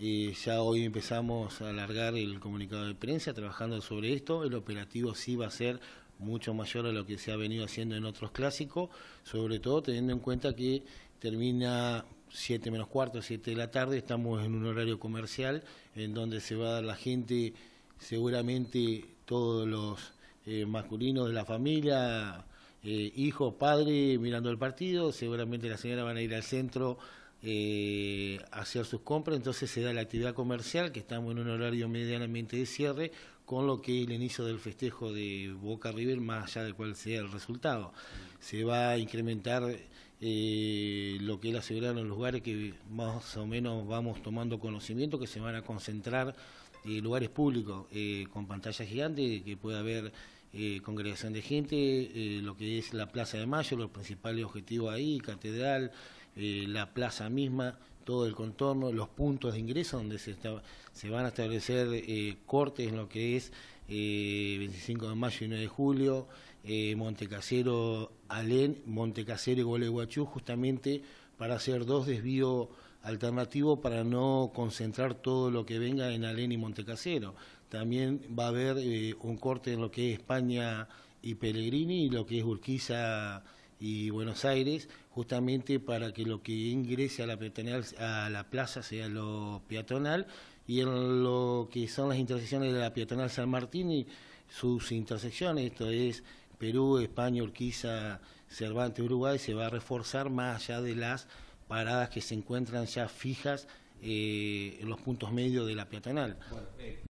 ya hoy empezamos a alargar el comunicado de prensa trabajando sobre esto. El operativo sí va a ser mucho mayor a lo que se ha venido haciendo en otros clásicos, sobre todo teniendo en cuenta que termina 7 menos cuarto, 7 de la tarde, estamos en un horario comercial en donde se va a dar la gente seguramente todos los eh, masculinos de la familia, eh, hijos, padres, mirando el partido, seguramente las señoras van a ir al centro eh, hacer sus compras, entonces se da la actividad comercial, que estamos en un horario medianamente de cierre, con lo que el inicio del festejo de Boca River, más allá de cuál sea el resultado. Se va a incrementar eh, lo que él seguridad en los lugares que más o menos vamos tomando conocimiento, que se van a concentrar en eh, lugares públicos eh, con pantalla gigantes, que pueda haber congregación de gente, lo que es la Plaza de Mayo, los principales objetivos ahí, Catedral, la plaza misma, todo el contorno, los puntos de ingreso donde se, se van a establecer eh, cortes en lo que es 25 eh, de mayo y 9 de julio, eh, Montecasero Alén, Montecasero y Goleguachú, justamente para hacer dos desvíos alternativos para no concentrar todo lo que venga en Alén y Montecasero. También va a haber eh, un corte en lo que es España y Pellegrini y lo que es Urquiza y Buenos Aires, justamente para que lo que ingrese a la, a la plaza sea lo peatonal y en lo que son las intersecciones de la peatonal San Martín y sus intersecciones, esto es Perú, España, Urquiza, Cervantes, Uruguay, se va a reforzar más allá de las paradas que se encuentran ya fijas eh, en los puntos medios de la peatonal. Eh,